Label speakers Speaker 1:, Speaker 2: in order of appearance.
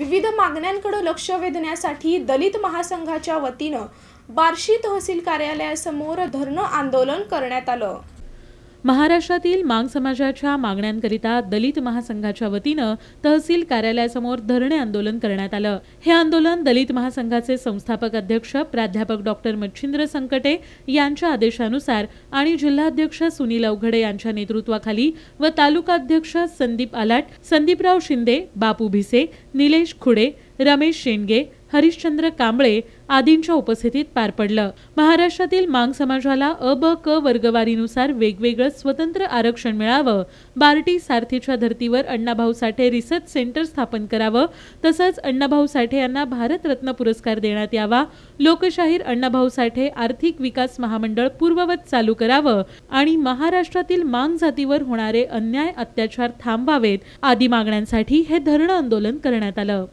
Speaker 1: विविध मागण्यांकडे लक्ष वेधण्यासाठी दलित महासंघाच्या वतीनं बार्शी तहसील कार्यालयासमोर धरणं आंदोलन करण्यात आलं
Speaker 2: महाराष्ट्रातील मांग समाजाच्या मागण्यांकरिता दलित महासंघाच्या वतीनं तहसील कार्यालयासमोर धरणे आंदोलन करण्यात आलं हे आंदोलन दलित महासंघाचे संस्थापक अध्यक्ष प्राध्यापक डॉक्टर मच्छिंद्र संकटे यांच्या आदेशानुसार आणि जिल्हाध्यक्ष सुनील अवघडे यांच्या नेतृत्वाखाली व तालुका अध्यक्ष संदीप आलाट संदीपराव शिंदे बापू भिसे निलेश खुडे रमेश शेंडगे हरिश्चंद्र कांबळे आदींच्या उपस्थितीत पार पडलं महाराष्ट्रातील मांग समाजाला अ ब क वर्गवारीनुसार वेगवेगळं स्वतंत्र आरक्षण मिळावं बार्टी सारथीच्या धर्तीवर अण्णाभाऊ साठे रिसर्च सेंटर स्थापन करावं तसंच अण्णाभाऊ साठे यांना भारतरत्न पुरस्कार देण्यात यावा लोकशाहीर अण्णाभाऊ साठे आर्थिक विकास महामंडळ पूर्ववत चालू करावं आणि महाराष्ट्रातील मांग जातीवर होणारे अन्याय अत्याचार थांबवावेत आदी मागण्यांसाठी हे धरणं आंदोलन करण्यात आलं